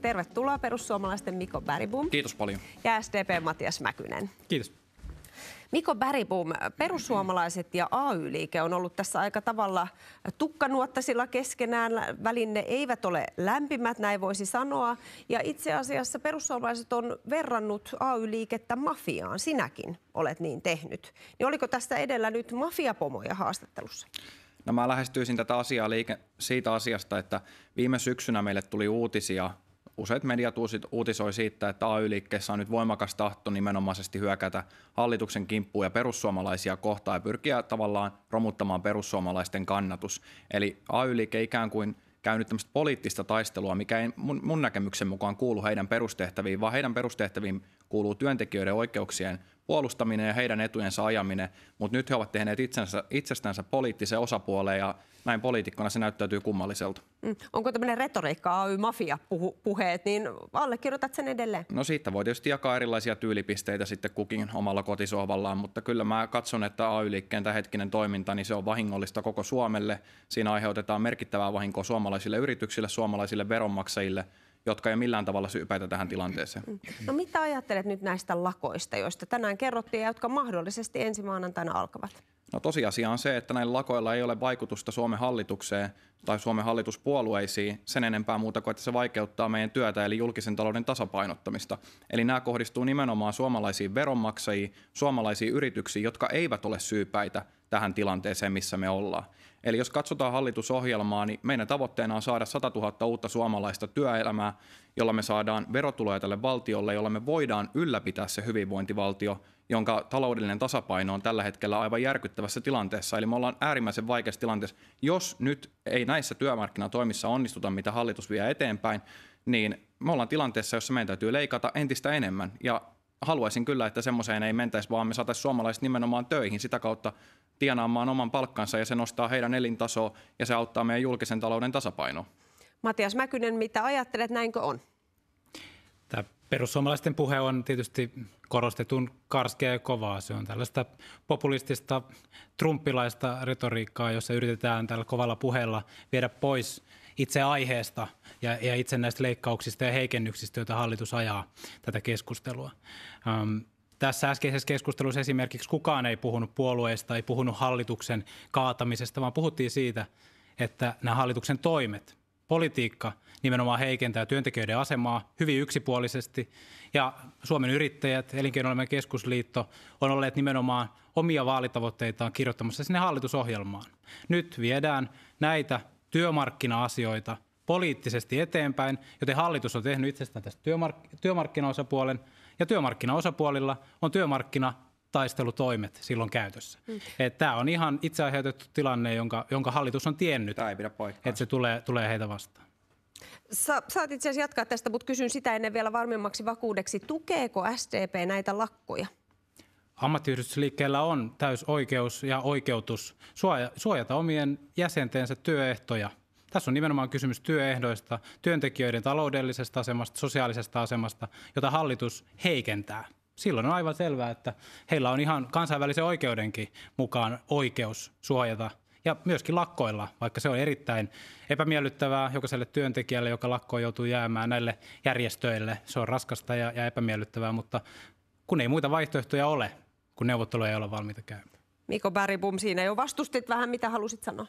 Tervetuloa perussuomalaisten Mikko Bäribum. Kiitos paljon. Ja SDP Matias Mäkynen. Kiitos. Mikko Bäribum, perussuomalaiset ja AY-liike on ollut tässä aika tavalla tukkanuottasilla keskenään. Välinne eivät ole lämpimät, näin voisi sanoa. Ja itse asiassa perussuomalaiset on verrannut AY-liikettä mafiaan. Sinäkin olet niin tehnyt. Niin oliko tästä edellä nyt mafiapomoja haastattelussa? No mä lähestyisin tätä asiaa liike, siitä asiasta, että viime syksynä meille tuli uutisia, useat mediat uutisoi siitä, että AY-liikkeessä on nyt voimakas tahto nimenomaisesti hyökätä hallituksen kimppuun ja perussuomalaisia kohtaan ja pyrkiä tavallaan romuttamaan perussuomalaisten kannatus. Eli AY-liike ikään kuin – käynyt tämmöistä poliittista taistelua, mikä ei mun, mun näkemyksen mukaan kuulu heidän perustehtäviin, vaan heidän perustehtäviin kuuluu työntekijöiden oikeuksien puolustaminen ja heidän etujensa ajaminen, mutta nyt he ovat tehneet itsensä, itsestänsä poliittisen osapuoleen ja näin poliitikkona se näyttäytyy kummalliselta. Mm. Onko tämmöinen retoriikka, AY-mafia-puheet, niin allekirjoitat sen edelleen? No siitä voi tietysti jakaa erilaisia tyylipisteitä sitten kukin omalla kotisohvallaan, mutta kyllä mä katson, että AY-liikkeen hetkinen toiminta, niin se on vahingollista koko Suomelle. Siinä aiheutetaan merkittävää vahinkoa suomalaisille yrityksille, suomalaisille veronmaksajille – jotka ei millään tavalla syypäitä tähän tilanteeseen. Mm. No mitä ajattelet nyt näistä lakoista, joista tänään kerrottiin ja jotka mahdollisesti ensi maanantaina alkavat? No tosiasia on se, että näillä lakoilla ei ole vaikutusta Suomen hallitukseen tai Suomen hallituspuolueisiin sen enempää muuta kuin, että se vaikeuttaa meidän työtä eli julkisen talouden tasapainottamista. Eli nämä kohdistuu nimenomaan suomalaisiin veronmaksajiin, suomalaisiin yrityksiin, jotka eivät ole syypäitä tähän tilanteeseen, missä me ollaan. Eli jos katsotaan hallitusohjelmaa, niin meidän tavoitteena on saada 100 000 uutta suomalaista työelämää, jolla me saadaan verotuloja tälle valtiolle, jolla me voidaan ylläpitää se hyvinvointivaltio, jonka taloudellinen tasapaino on tällä hetkellä aivan järkyttävässä tilanteessa. Eli me ollaan äärimmäisen vaikeassa tilanteessa. Jos nyt ei näissä työmarkkinatoimissa onnistuta, mitä hallitus vie eteenpäin, niin me ollaan tilanteessa, jossa meidän täytyy leikata entistä enemmän. Ja haluaisin kyllä, että semmoiseen ei mentäisi, vaan me saataisiin suomalaiset nimenomaan töihin sitä kautta tienaamaan oman palkkansa ja se nostaa heidän elintasoa ja se auttaa meidän julkisen talouden tasapainoa. Matias Mäkynen, mitä ajattelet, näinkö on? Tämä Perussuomalaisten puhe on tietysti korostetun karskea ja kovaa. Se on tällaista populistista, trumpilaista retoriikkaa, jossa yritetään tällä kovalla puheella viedä pois itse aiheesta ja, ja itse näistä leikkauksista ja heikennyksistä, joita hallitus ajaa tätä keskustelua. tässä äskeisessä keskustelussa esimerkiksi kukaan ei puhunut puolueista, ei puhunut hallituksen kaatamisesta, vaan puhuttiin siitä, että nämä hallituksen toimet – politiikka nimenomaan heikentää työntekijöiden asemaa hyvin yksipuolisesti. Ja Suomen yrittäjät, Elinkeinoelämän keskusliitto on olleet nimenomaan omia vaalitavoitteitaan kirjoittamassa sinne hallitusohjelmaan. Nyt viedään näitä työmarkkina-asioita poliittisesti eteenpäin, joten hallitus on tehnyt itsestään tästä työmark- työmarkkinaosapuolen, ja työmarkkinaosapuolilla on työmarkkina taistelutoimet silloin käytössä. Mm. Tämä on ihan itse aiheutettu tilanne, jonka, jonka hallitus on tiennyt, että se tulee, tulee heitä vastaan. Sa, saat itse asiassa jatkaa tästä, mutta kysyn sitä ennen vielä varmemmaksi vakuudeksi. Tukeeko SDP näitä lakkoja? Ammattiyhdistysliikkeellä on täys oikeus ja oikeutus suoja, suojata omien jäsentensä työehtoja. Tässä on nimenomaan kysymys työehdoista, työntekijöiden taloudellisesta asemasta, sosiaalisesta asemasta, jota hallitus heikentää – silloin on aivan selvää, että heillä on ihan kansainvälisen oikeudenkin mukaan oikeus suojata ja myöskin lakkoilla, vaikka se on erittäin epämiellyttävää jokaiselle työntekijälle, joka lakkoon joutuu jäämään näille järjestöille. Se on raskasta ja, ja epämiellyttävää, mutta kun ei muita vaihtoehtoja ole, kun neuvotteluja ei ole valmiita käymään. Mikko Bäribum, siinä jo vastustit vähän, mitä halusit sanoa?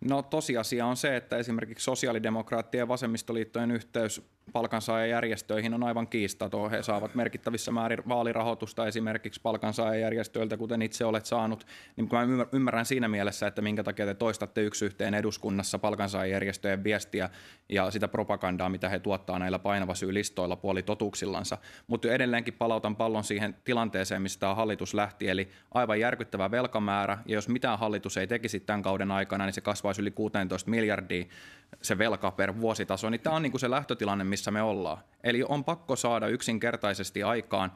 No tosiasia on se, että esimerkiksi sosiaalidemokraattien ja vasemmistoliittojen yhteys palkansaajajärjestöihin on aivan kiistaton. He saavat merkittävissä määrin vaalirahoitusta esimerkiksi palkansaajajärjestöiltä, kuten itse olet saanut. Niin mä ymmärrän siinä mielessä, että minkä takia te toistatte yksi yhteen eduskunnassa palkansaajajärjestöjen viestiä ja sitä propagandaa, mitä he tuottaa näillä painavasyylistoilla puolitotuuksillansa. Mutta edelleenkin palautan pallon siihen tilanteeseen, mistä hallitus lähti, eli aivan järkyttävä velkamäärä, ja jos mitään hallitus ei tekisi tämän kauden aikana, niin se kasvaisi yli 16 miljardia se velka per vuositaso. Niin tämä on niin kuin se lähtötilanne, missä me ollaan. Eli on pakko saada yksinkertaisesti aikaan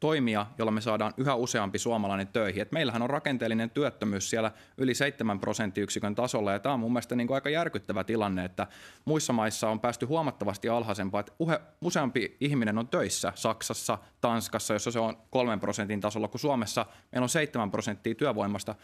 toimia, jolla me saadaan yhä useampi suomalainen töihin. Et meillähän on rakenteellinen työttömyys siellä yli 7 prosenttiyksikön tasolla, ja tämä on mun mielestä niin kuin aika järkyttävä tilanne, että muissa maissa on päästy huomattavasti alhaisempaa, että useampi ihminen on töissä Saksassa, Tanskassa, jossa se on 3 prosentin tasolla, kun Suomessa meillä on 7 prosenttia työvoimasta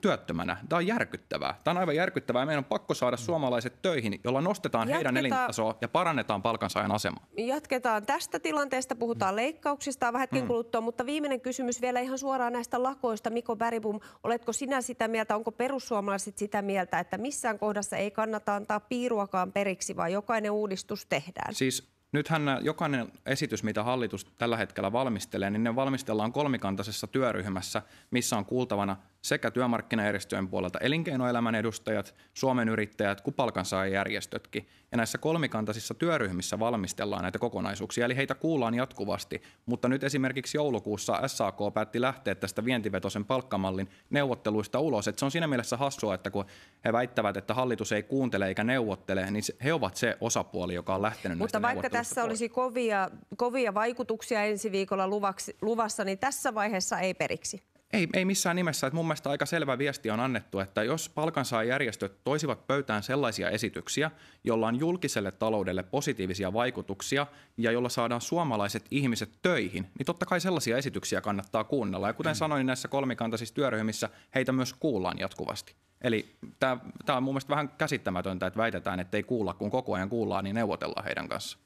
työttömänä. Tämä on järkyttävää. Tämä on aivan järkyttävää. Meidän on pakko saada mm. suomalaiset töihin, jolla nostetaan Jatketaan. heidän elintasoa ja parannetaan palkansaajan asemaa. Jatketaan tästä tilanteesta. Puhutaan mm. leikkauksista vähän hetken mm. kuluttua, mutta viimeinen kysymys vielä ihan suoraan näistä lakoista. Miko Bäribum, oletko sinä sitä mieltä, onko perussuomalaiset sitä mieltä, että missään kohdassa ei kannata antaa piiruakaan periksi, vaan jokainen uudistus tehdään? Siis nythän jokainen esitys, mitä hallitus tällä hetkellä valmistelee, niin ne valmistellaan kolmikantaisessa työryhmässä, missä on kuultavana – sekä työmarkkinajärjestöjen puolelta elinkeinoelämän edustajat, Suomen yrittäjät kuin palkansaajajärjestötkin. Ja näissä kolmikantaisissa työryhmissä valmistellaan näitä kokonaisuuksia, eli heitä kuullaan jatkuvasti. Mutta nyt esimerkiksi joulukuussa SAK päätti lähteä tästä vientivetosen palkkamallin neuvotteluista ulos. Et se on siinä mielessä hassua, että kun he väittävät, että hallitus ei kuuntele eikä neuvottele, niin he ovat se osapuoli, joka on lähtenyt Mutta vaikka tässä puolella. olisi kovia, kovia vaikutuksia ensi viikolla luvaksi, luvassa, niin tässä vaiheessa ei periksi. Ei, ei missään nimessä. Että mun mielestä aika selvä viesti on annettu, että jos palkansaajärjestöt toisivat pöytään sellaisia esityksiä, jolla on julkiselle taloudelle positiivisia vaikutuksia ja jolla saadaan suomalaiset ihmiset töihin, niin totta kai sellaisia esityksiä kannattaa kuunnella. Ja kuten mm. sanoin, näissä kolmikantaisissa työryhmissä heitä myös kuullaan jatkuvasti. Eli tämä on mun mielestä vähän käsittämätöntä, että väitetään, että ei kuulla, kun koko ajan kuullaan, niin neuvotellaan heidän kanssa.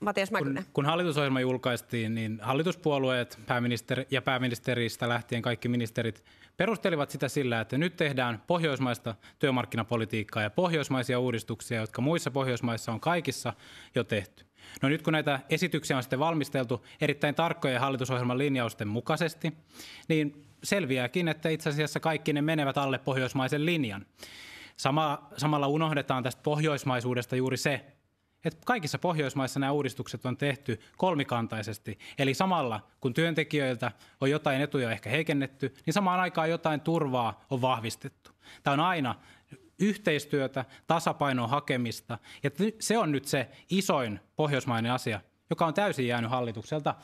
Matias Mäkynen. Kun, kun hallitusohjelma julkaistiin, niin hallituspuolueet pääministeri ja pääministeristä lähtien kaikki ministerit perustelivat sitä sillä, että nyt tehdään pohjoismaista työmarkkinapolitiikkaa ja pohjoismaisia uudistuksia, jotka muissa Pohjoismaissa on kaikissa jo tehty. No nyt kun näitä esityksiä on sitten valmisteltu erittäin tarkkojen hallitusohjelman linjausten mukaisesti, niin selviääkin, että itse asiassa kaikki ne menevät alle pohjoismaisen linjan. Sama, samalla unohdetaan tästä pohjoismaisuudesta juuri se, että kaikissa Pohjoismaissa nämä uudistukset on tehty kolmikantaisesti. Eli samalla kun työntekijöiltä on jotain etuja ehkä heikennetty, niin samaan aikaan jotain turvaa on vahvistettu. Tämä on aina yhteistyötä, tasapainon hakemista. Ja se on nyt se isoin pohjoismainen asia, joka on täysin jäänyt hallitukselta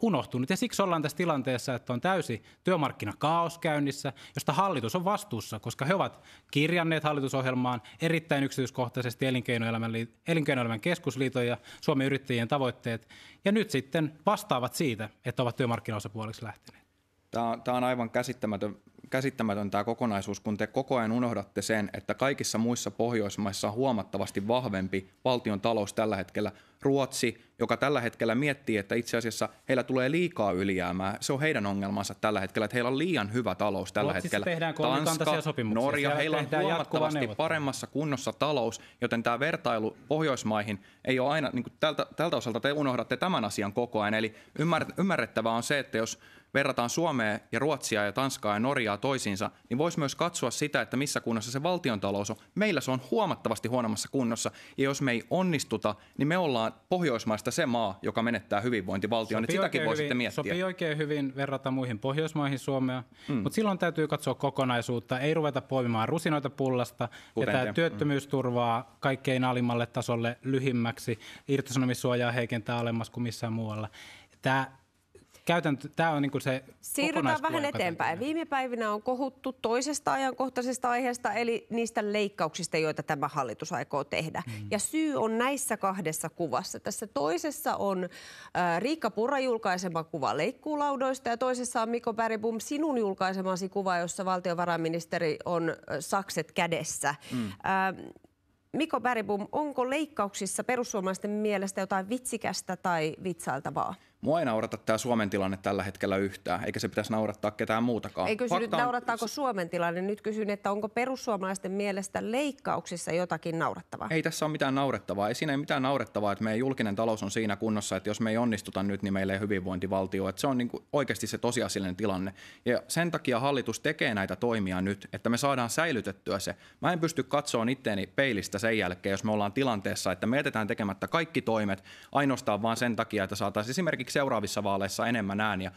unohtunut. Ja siksi ollaan tässä tilanteessa, että on täysi työmarkkinakaos käynnissä, josta hallitus on vastuussa, koska he ovat kirjanneet hallitusohjelmaan erittäin yksityiskohtaisesti elinkeinoelämän, elinkeinoelämän keskusliiton ja Suomen yrittäjien tavoitteet. Ja nyt sitten vastaavat siitä, että ovat työmarkkinaosapuoliksi lähteneet. Tämä on, tämä on aivan käsittämätön käsittämätön tämä kokonaisuus, kun te koko ajan unohdatte sen, että kaikissa muissa Pohjoismaissa on huomattavasti vahvempi valtion talous tällä hetkellä. Ruotsi, joka tällä hetkellä miettii, että itse asiassa heillä tulee liikaa ylijäämää, se on heidän ongelmansa tällä hetkellä, että heillä on liian hyvä talous tällä Ruotsissa hetkellä. Tanska, Norja, heillä on huomattavasti paremmassa kunnossa talous, joten tämä vertailu Pohjoismaihin ei ole aina, niin tältä, tältä osalta te unohdatte tämän asian koko ajan. Eli ymmärrettävää on se, että jos verrataan Suomea ja Ruotsia ja Tanskaa ja Norjaa toisiinsa, niin voisi myös katsoa sitä, että missä kunnossa se valtiontalous on. Meillä se on huomattavasti huonommassa kunnossa, ja jos me ei onnistuta, niin me ollaan Pohjoismaista se maa, joka menettää hyvinvointivaltion. Sopii sitäkin voi sitten miettiä. Sopii oikein hyvin verrata muihin Pohjoismaihin Suomea, mm. mutta silloin täytyy katsoa kokonaisuutta, ei ruveta poimimaan rusinoita pullasta, Kuten ja tämä mm. työttömyysturvaa mm. kaikkein alimmalle tasolle lyhimmäksi, irtisanomissuojaa heikentää alemmas kuin missään muualla. Tämä käytäntö, tämä on niin se Siirrytään vähän eteenpäin. Viime päivinä on kohuttu toisesta ajankohtaisesta aiheesta, eli niistä leikkauksista, joita tämä hallitus aikoo tehdä. Mm. Ja syy on näissä kahdessa kuvassa. Tässä toisessa on äh, Riikka Purra julkaisema kuva leikkuulaudoista, ja toisessa on Mikko Päribum sinun julkaisemasi kuva, jossa valtiovarainministeri on äh, sakset kädessä. Mm. Äh, Mikko Päribum, onko leikkauksissa perussuomalaisten mielestä jotain vitsikästä tai vitsailtavaa? Mua ei naurata tämä Suomen tilanne tällä hetkellä yhtään, eikä se pitäisi naurattaa ketään muutakaan. Ei kysynyt, nyt on... naurattaako Suomen tilanne, nyt kysyn, että onko perussuomalaisten mielestä leikkauksissa jotakin naurattavaa? Ei tässä ole mitään naurettavaa, ei siinä ei mitään naurettavaa, että meidän julkinen talous on siinä kunnossa, että jos me ei onnistuta nyt, niin meillä ei hyvinvointivaltio. Että se on niin kuin oikeasti se tosiasiallinen tilanne. Ja sen takia hallitus tekee näitä toimia nyt, että me saadaan säilytettyä se. Mä en pysty katsoa itteeni peilistä sen jälkeen, jos me ollaan tilanteessa, että me jätetään tekemättä kaikki toimet ainoastaan vain sen takia, että saataisiin esimerkiksi esimerkiksi seuraavissa vaaleissa enemmän näen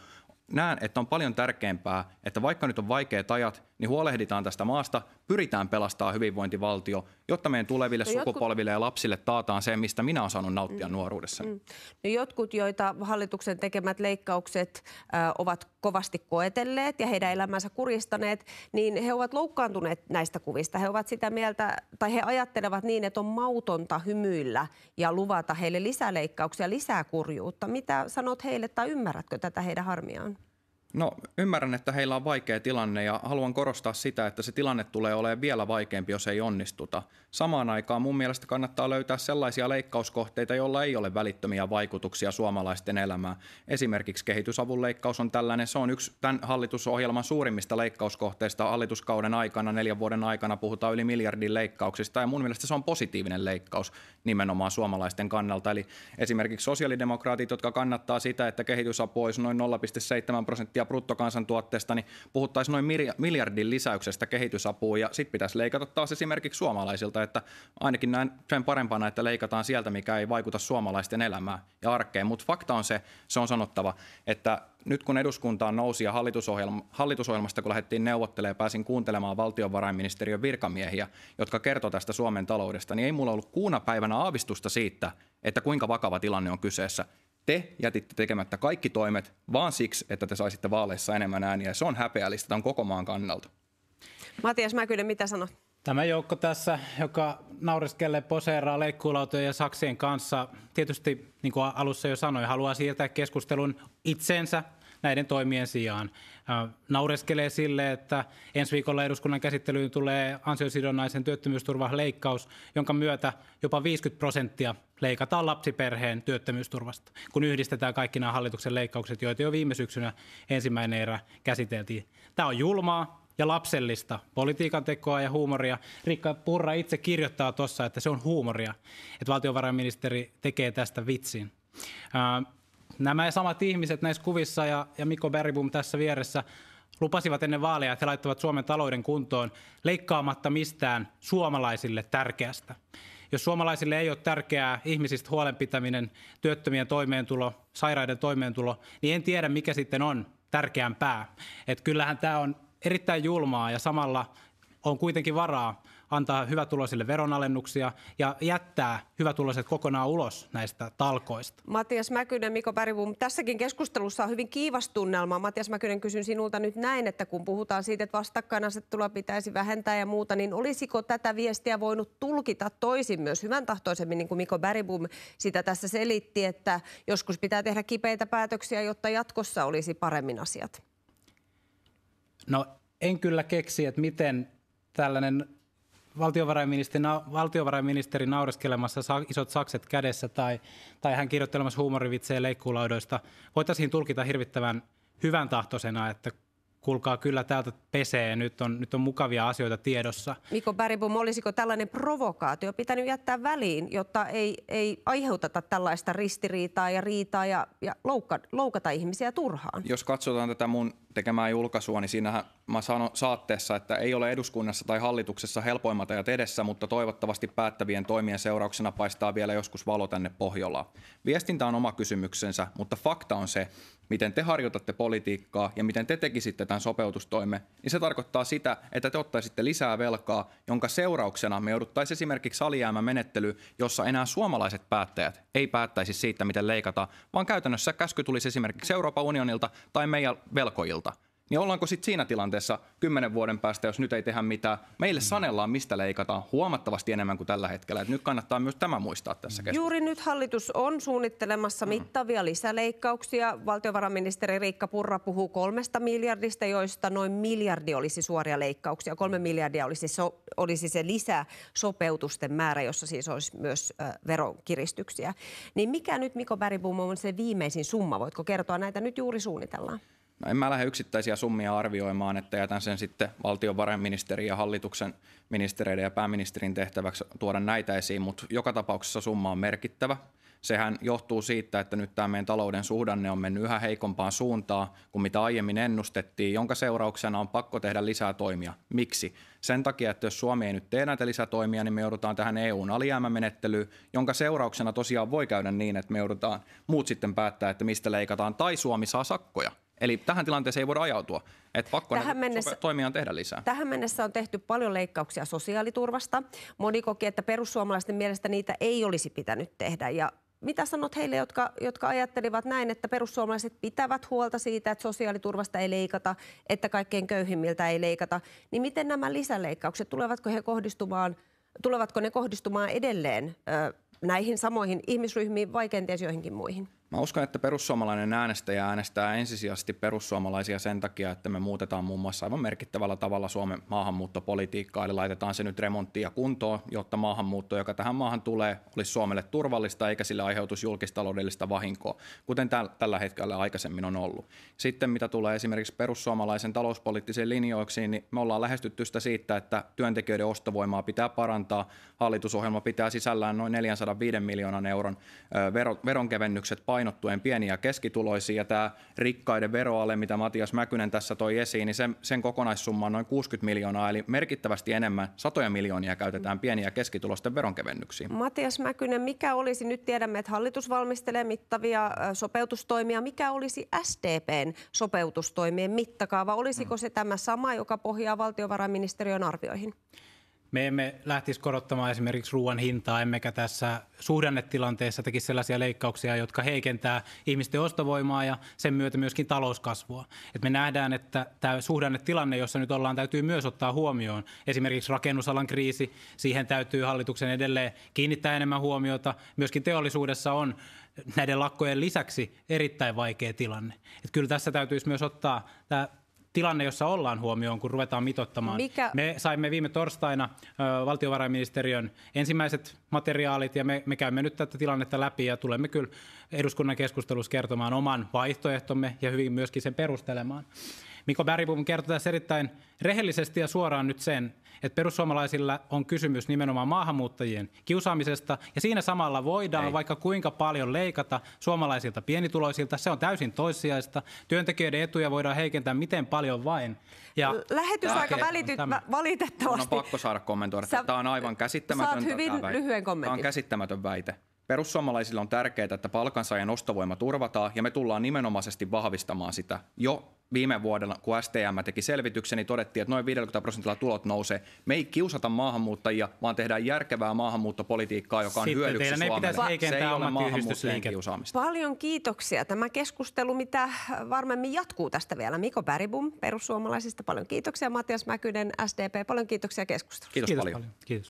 näen, että on paljon tärkeämpää, että vaikka nyt on vaikeat ajat, niin huolehditaan tästä maasta, pyritään pelastamaan hyvinvointivaltio, jotta meidän tuleville no sukupolville jotkut... ja lapsille taataan se, mistä minä olen saanut nauttia mm. nuoruudessa. Mm. No jotkut, joita hallituksen tekemät leikkaukset ö, ovat kovasti koetelleet ja heidän elämänsä kuristaneet, niin he ovat loukkaantuneet näistä kuvista. He ovat sitä mieltä, tai he ajattelevat niin, että on mautonta hymyillä ja luvata heille lisäleikkauksia, lisää kurjuutta. Mitä sanot heille tai ymmärrätkö tätä heidän harmiaan? No ymmärrän, että heillä on vaikea tilanne ja haluan korostaa sitä, että se tilanne tulee olemaan vielä vaikeampi, jos ei onnistuta. Samaan aikaan mun mielestä kannattaa löytää sellaisia leikkauskohteita, joilla ei ole välittömiä vaikutuksia suomalaisten elämään. Esimerkiksi kehitysavun leikkaus on tällainen, se on yksi tämän hallitusohjelman suurimmista leikkauskohteista hallituskauden aikana, neljän vuoden aikana puhutaan yli miljardin leikkauksista ja mun mielestä se on positiivinen leikkaus nimenomaan suomalaisten kannalta. Eli esimerkiksi sosiaalidemokraatit, jotka kannattaa sitä, että kehitysapu olisi noin 0,7 prosenttia prosenttia bruttokansantuotteesta, niin puhuttaisiin noin miljardin lisäyksestä kehitysapuun ja sitten pitäisi leikata taas esimerkiksi suomalaisilta, että ainakin näin sen parempana, että leikataan sieltä, mikä ei vaikuta suomalaisten elämään ja arkeen, mutta fakta on se, se on sanottava, että nyt kun eduskuntaan nousi ja hallitusohjelma, hallitusohjelmasta kun lähdettiin neuvottelemaan, pääsin kuuntelemaan valtiovarainministeriön virkamiehiä, jotka kertoo tästä Suomen taloudesta, niin ei mulla ollut kuuna päivänä aavistusta siitä, että kuinka vakava tilanne on kyseessä te jätitte tekemättä kaikki toimet vaan siksi, että te saisitte vaaleissa enemmän ääniä. Se on häpeällistä tämän koko maan kannalta. Matias Mäkynen, mitä sanot? Tämä joukko tässä, joka nauriskelee poseeraa leikkuulautojen ja saksien kanssa, tietysti niin kuin alussa jo sanoin, haluaa siirtää keskustelun itsensä näiden toimien sijaan. Naureskelee sille, että ensi viikolla eduskunnan käsittelyyn tulee ansiosidonnaisen työttömyysturvan leikkaus, jonka myötä jopa 50 prosenttia leikataan lapsiperheen työttömyysturvasta, kun yhdistetään kaikki nämä hallituksen leikkaukset, joita jo viime syksynä ensimmäinen erä käsiteltiin. Tämä on julmaa ja lapsellista politiikan tekoa ja huumoria. Rikka Purra itse kirjoittaa tuossa, että se on huumoria, että valtiovarainministeri tekee tästä vitsin. Nämä samat ihmiset näissä kuvissa ja, ja Mikko Bergbom tässä vieressä lupasivat ennen vaaleja, että he laittavat Suomen talouden kuntoon leikkaamatta mistään suomalaisille tärkeästä. Jos suomalaisille ei ole tärkeää ihmisistä huolenpitäminen, työttömien toimeentulo, sairaiden toimeentulo, niin en tiedä mikä sitten on tärkeämpää. Et kyllähän tämä on erittäin julmaa ja samalla on kuitenkin varaa antaa hyvätuloisille veronalennuksia ja jättää hyvätuloiset kokonaan ulos näistä talkoista. Matias Mäkynen, Miko Bergbom, tässäkin keskustelussa on hyvin kiivas tunnelma. Matias Mäkynen, kysyn sinulta nyt näin, että kun puhutaan siitä, että vastakkainasettelua pitäisi vähentää ja muuta, niin olisiko tätä viestiä voinut tulkita toisin myös hyvän tahtoisemmin, niin kuin Miko Bäribum sitä tässä selitti, että joskus pitää tehdä kipeitä päätöksiä, jotta jatkossa olisi paremmin asiat? No en kyllä keksi, että miten tällainen valtiovarainministeri, valtiovarainministeri naureskelemassa isot sakset kädessä tai, tai hän kirjoittelemassa huumorivitsejä leikkuulaudoista, voitaisiin tulkita hirvittävän hyvän tahtoisena, että kuulkaa kyllä täältä pesee, nyt on, nyt on mukavia asioita tiedossa. Mikko Bäribum, olisiko tällainen provokaatio pitänyt jättää väliin, jotta ei, ei aiheuteta tällaista ristiriitaa ja riitaa ja, ja loukka, loukata ihmisiä turhaan? Jos katsotaan tätä mun tekemää julkaisua, niin siinähän mä sanon saatteessa, että ei ole eduskunnassa tai hallituksessa helpoimmat ajat edessä, mutta toivottavasti päättävien toimien seurauksena paistaa vielä joskus valo tänne Pohjolaan. Viestintä on oma kysymyksensä, mutta fakta on se, miten te harjoitatte politiikkaa ja miten te tekisitte tämän sopeutustoimen, niin se tarkoittaa sitä, että te ottaisitte lisää velkaa, jonka seurauksena me jouduttaisiin esimerkiksi alijäämämenettely, jossa enää suomalaiset päättäjät ei päättäisi siitä, miten leikata, vaan käytännössä käsky tulisi esimerkiksi Euroopan unionilta tai meidän velkojilta – niin ollaanko sitten siinä tilanteessa kymmenen vuoden päästä, jos nyt ei tehdä mitään, meille sanellaan, mistä leikataan huomattavasti enemmän kuin tällä hetkellä. Et nyt kannattaa myös tämä muistaa tässä keskustelussa. Juuri nyt hallitus on suunnittelemassa mm. mittavia lisäleikkauksia. Valtiovarainministeri Riikka Purra puhuu kolmesta miljardista, joista noin miljardi olisi suoria leikkauksia. Kolme miljardia olisi, so, olisi se lisä sopeutusten määrä, jossa siis olisi myös äh, veronkiristyksiä. Niin mikä nyt, Miko Bergbom, on se viimeisin summa? Voitko kertoa näitä nyt juuri suunnitellaan? No en mä lähde yksittäisiä summia arvioimaan, että jätän sen sitten valtiovarainministerin ja hallituksen ministereiden ja pääministerin tehtäväksi tuoda näitä esiin, mutta joka tapauksessa summa on merkittävä. Sehän johtuu siitä, että nyt tämä meidän talouden suhdanne on mennyt yhä heikompaan suuntaan kuin mitä aiemmin ennustettiin, jonka seurauksena on pakko tehdä lisää toimia. Miksi? Sen takia, että jos Suomi ei nyt tee näitä lisätoimia, niin me joudutaan tähän EUn alijäämämenettelyyn, jonka seurauksena tosiaan voi käydä niin, että me joudutaan muut sitten päättää, että mistä leikataan, tai Suomi saa sakkoja – Eli tähän tilanteeseen ei voida ajautua. Et pakko tähän mennessä, on tehdä lisää. Tähän mennessä on tehty paljon leikkauksia sosiaaliturvasta. Moni koki, että perussuomalaisten mielestä niitä ei olisi pitänyt tehdä. Ja mitä sanot heille, jotka, jotka ajattelivat näin, että perussuomalaiset pitävät huolta siitä, että sosiaaliturvasta ei leikata, että kaikkein köyhimmiltä ei leikata, niin miten nämä lisäleikkaukset, tulevatko, he kohdistumaan, tulevatko ne kohdistumaan edelleen ö, näihin samoihin ihmisryhmiin vai kenties joihinkin muihin? Mä uskon, että perussuomalainen äänestäjä äänestää ensisijaisesti perussuomalaisia sen takia, että me muutetaan muun muassa aivan merkittävällä tavalla Suomen maahanmuuttopolitiikkaa, eli laitetaan se nyt remonttiin ja kuntoon, jotta maahanmuutto, joka tähän maahan tulee, olisi Suomelle turvallista eikä sille aiheutuisi julkistaloudellista vahinkoa, kuten täl- tällä hetkellä aikaisemmin on ollut. Sitten mitä tulee esimerkiksi perussuomalaisen talouspoliittisiin linjoiksiin, niin me ollaan lähestytty sitä siitä, että työntekijöiden ostovoimaa pitää parantaa. Hallitusohjelma pitää sisällään noin 405 miljoonan euron ö, veronkevennykset painottuen pieni- ja keskituloisiin. Ja tämä rikkaiden veroale, mitä Matias Mäkynen tässä toi esiin, niin sen, sen kokonaissumma on noin 60 miljoonaa, eli merkittävästi enemmän, satoja miljoonia käytetään pieni- ja keskitulosten veronkevennyksiin. Matias Mäkynen, mikä olisi, nyt tiedämme, että hallitus valmistelee mittavia sopeutustoimia, mikä olisi SDPn sopeutustoimien mittakaava? Olisiko se tämä sama, joka pohjaa valtiovarainministeriön arvioihin? me emme lähtisi korottamaan esimerkiksi ruoan hintaa, emmekä tässä suhdannetilanteessa tekisi sellaisia leikkauksia, jotka heikentää ihmisten ostovoimaa ja sen myötä myöskin talouskasvua. Et me nähdään, että tämä suhdannetilanne, jossa nyt ollaan, täytyy myös ottaa huomioon. Esimerkiksi rakennusalan kriisi, siihen täytyy hallituksen edelleen kiinnittää enemmän huomiota. Myöskin teollisuudessa on näiden lakkojen lisäksi erittäin vaikea tilanne. Et kyllä tässä täytyisi myös ottaa tämä tilanne, jossa ollaan huomioon, kun ruvetaan mitottamaan. Mikä? Me saimme viime torstaina ö, valtiovarainministeriön ensimmäiset materiaalit ja me, me käymme nyt tätä tilannetta läpi ja tulemme kyllä eduskunnan keskustelussa kertomaan oman vaihtoehtomme ja hyvin myöskin sen perustelemaan. Mikko Bäribum kertoi tässä erittäin rehellisesti ja suoraan nyt sen, että perussuomalaisilla on kysymys nimenomaan maahanmuuttajien kiusaamisesta, ja siinä samalla voidaan Ei. vaikka kuinka paljon leikata suomalaisilta pienituloisilta. Se on täysin toissijaista. Työntekijöiden etuja voidaan heikentää miten paljon vain. Ja Lähetysaika välity tämä. valitettavasti. on pakko saada kommentoida. Sä, tämä on aivan käsittämätön. Saat hyvin tämä lyhyen kommentin. Tämä on käsittämätön väite. Perussuomalaisille on tärkeää, että palkansaajan ostovoima turvataan ja me tullaan nimenomaisesti vahvistamaan sitä jo viime vuodella, kun STM teki selvityksen, niin todettiin, että noin 50 prosentilla tulot nousee. Me ei kiusata maahanmuuttajia, vaan tehdään järkevää maahanmuuttopolitiikkaa, joka on Sitten hyödyksi Suomelle. Se ei ole maahanmuuttajien kiusaamista. Paljon kiitoksia. Tämä keskustelu, mitä varmemmin jatkuu tästä vielä. Miko Päribum, perussuomalaisista, paljon kiitoksia. Matias Mäkynen, SDP, paljon kiitoksia keskustelusta. Kiitos, Kiitos paljon. paljon. Kiitos.